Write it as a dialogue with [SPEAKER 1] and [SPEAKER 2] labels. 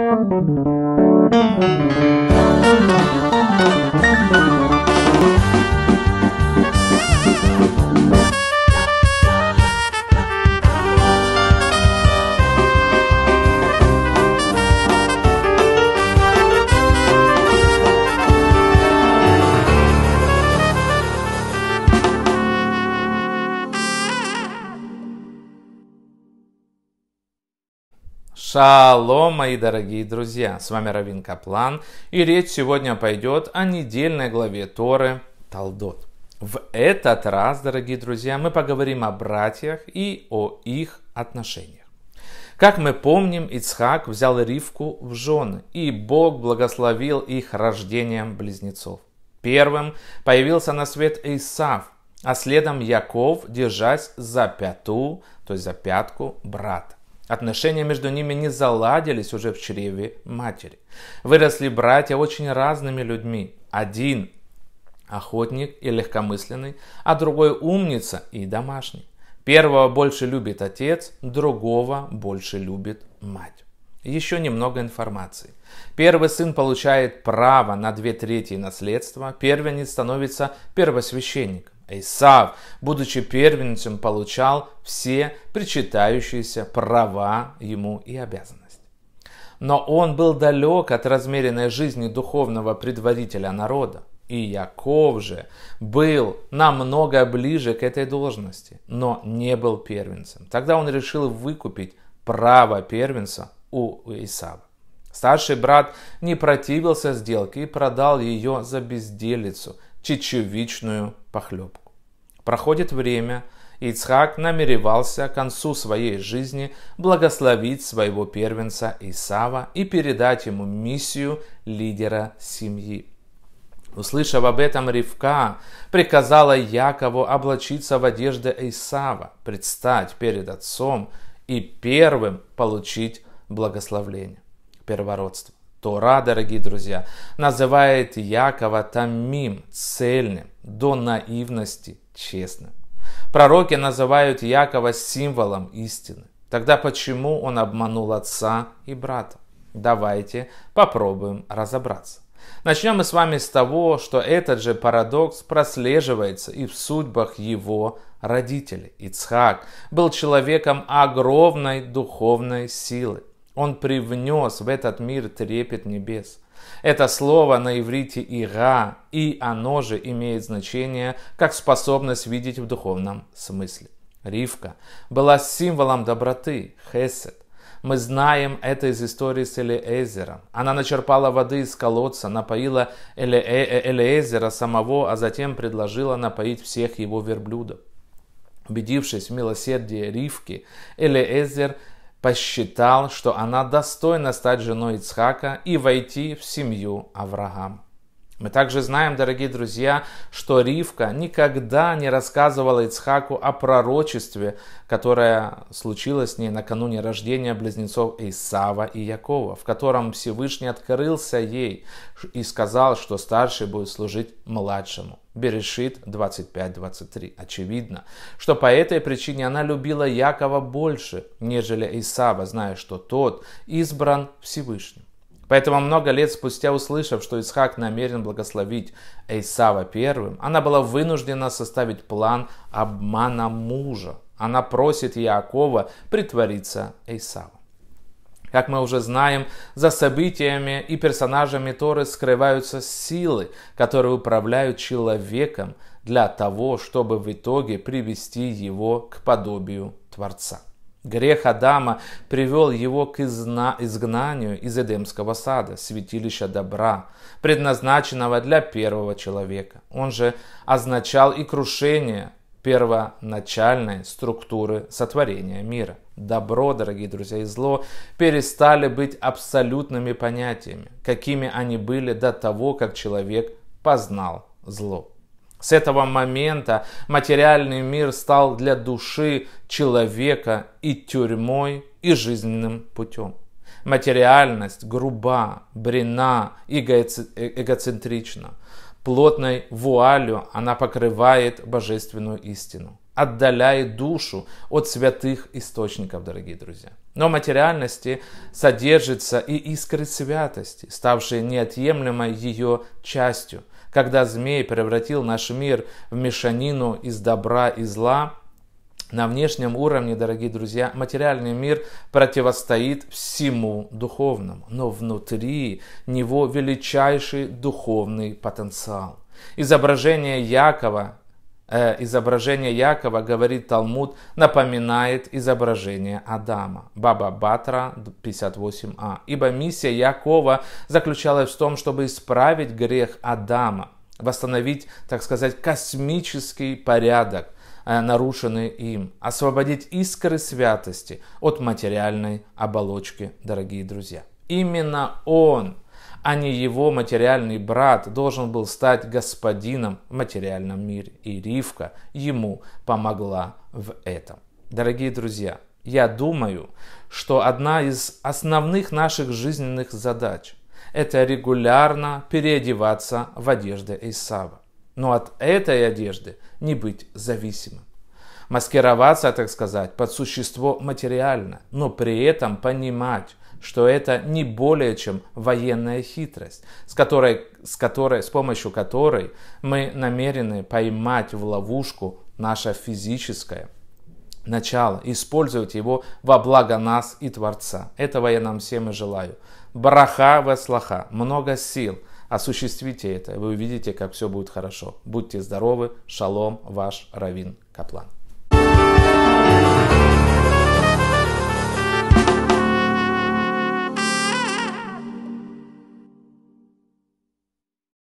[SPEAKER 1] Thank you. Шалом, мои дорогие друзья! С вами Равин Каплан, и речь сегодня пойдет о недельной главе Торы Талдот. В этот раз, дорогие друзья, мы поговорим о братьях и о их отношениях. Как мы помним, Ицхак взял Ривку в жены, и Бог благословил их рождением близнецов. Первым появился на свет Исав, а следом Яков, держась за пяту, то есть за пятку брата. Отношения между ними не заладились уже в чреве матери. Выросли братья очень разными людьми. Один охотник и легкомысленный, а другой умница и домашний. Первого больше любит отец, другого больше любит мать. Еще немного информации. Первый сын получает право на две трети наследства, первенец становится первосвященником. Исав, будучи первенцем, получал все причитающиеся права ему и обязанности. Но он был далек от размеренной жизни духовного предводителя народа. И Яков же был намного ближе к этой должности, но не был первенцем. Тогда он решил выкупить право первенца у Исава. Старший брат не противился сделке и продал ее за безделицу – чечевичную похлебку. Проходит время, и Ицхак намеревался к концу своей жизни благословить своего первенца Исава и передать ему миссию лидера семьи. Услышав об этом, Ривка приказала Якову облачиться в одежды Исава, предстать перед отцом и первым получить благословление, первородство. Тора, дорогие друзья, называет Якова Тамим цельным, до наивности честным. Пророки называют Якова символом истины. Тогда почему он обманул отца и брата? Давайте попробуем разобраться. Начнем мы с вами с того, что этот же парадокс прослеживается и в судьбах его родителей. Ицхак был человеком огромной духовной силы. Он привнес в этот мир трепет небес. Это слово на иврите «ира», и оно же имеет значение как способность видеть в духовном смысле. Ривка была символом доброты, хесед. Мы знаем это из истории с Элиэзером. Она начерпала воды из колодца, напоила Эле э, э, самого, а затем предложила напоить всех его верблюдов. Убедившись в милосердии Ривки, Элиэзер – посчитал, что она достойна стать женой Ицхака и войти в семью Авраама. Мы также знаем, дорогие друзья, что Ривка никогда не рассказывала Ицхаку о пророчестве, которое случилось с ней накануне рождения близнецов Исава и Якова, в котором Всевышний открылся ей и сказал, что старший будет служить младшему. Берешит 25-23. Очевидно, что по этой причине она любила Якова больше, нежели Исава, зная, что тот избран Всевышним. Поэтому много лет спустя, услышав, что Исхак намерен благословить Эйсава первым, она была вынуждена составить план обмана мужа. Она просит Иакова притвориться Эйсавом. Как мы уже знаем, за событиями и персонажами Торы скрываются силы, которые управляют человеком для того, чтобы в итоге привести его к подобию Творца. Грех Адама привел его к изна... изгнанию из Эдемского сада, святилища добра, предназначенного для первого человека. Он же означал и крушение первоначальной структуры сотворения мира. Добро, дорогие друзья, и зло перестали быть абсолютными понятиями, какими они были до того, как человек познал зло. С этого момента материальный мир стал для души человека и тюрьмой, и жизненным путем. Материальность груба, брена, э, эгоцентрична. Плотной вуалью она покрывает божественную истину, отдаляет душу от святых источников, дорогие друзья. Но в материальности содержится и искры святости, ставшие неотъемлемой ее частью – когда змей превратил наш мир в мешанину из добра и зла, на внешнем уровне, дорогие друзья, материальный мир противостоит всему духовному, но внутри него величайший духовный потенциал. Изображение Якова э, изображение Якова, говорит Талмуд, напоминает изображение Адама. Баба Батра 58а. Ибо миссия Якова заключалась в том, чтобы исправить грех Адама, восстановить, так сказать, космический порядок, э, нарушенный им, освободить искры святости от материальной оболочки, дорогие друзья. Именно Он – а не его материальный брат должен был стать господином в материальном мире. И Ривка ему помогла в этом. Дорогие друзья, я думаю, что одна из основных наших жизненных задач – это регулярно переодеваться в одежды Исава. Но от этой одежды не быть зависимым маскироваться, так сказать, под существо материально, но при этом понимать, что это не более чем военная хитрость, с которой, с которой, с помощью которой мы намерены поймать в ловушку наше физическое начало, использовать его во благо нас и Творца. Этого я нам всем и желаю. Браха веслаха, много сил. Осуществите это, вы увидите, как все будет хорошо. Будьте здоровы, шалом, ваш Равин Каплан.